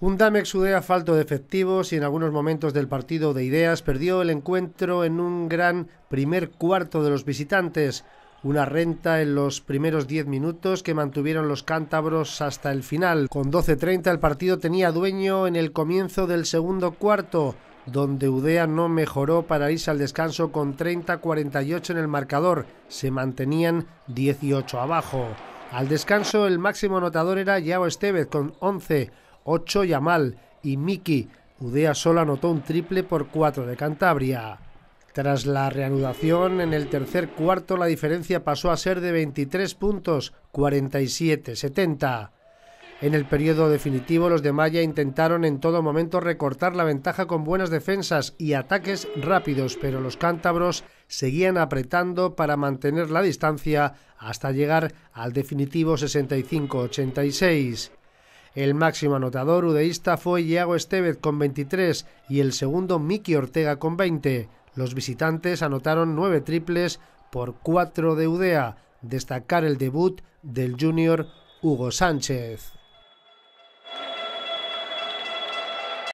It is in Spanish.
Damex Udea falto de efectivos y en algunos momentos del partido de ideas perdió el encuentro en un gran primer cuarto de los visitantes, una renta en los primeros 10 minutos que mantuvieron los cántabros hasta el final. Con 12-30 el partido tenía dueño en el comienzo del segundo cuarto, donde Udea no mejoró para irse al descanso con 30-48 en el marcador. Se mantenían 18 abajo. Al descanso el máximo anotador era Yao Estevez con 11 8 Yamal y Miki. Udea solo anotó un triple por 4 de Cantabria. Tras la reanudación, en el tercer cuarto la diferencia pasó a ser de 23 puntos, 47-70. En el periodo definitivo, los de Maya intentaron en todo momento recortar la ventaja con buenas defensas y ataques rápidos, pero los cántabros seguían apretando para mantener la distancia hasta llegar al definitivo 65-86. El máximo anotador udeísta fue Iago Estevez con 23 y el segundo Miki Ortega con 20. Los visitantes anotaron 9 triples por 4 de Udea. Destacar el debut del junior Hugo Sánchez.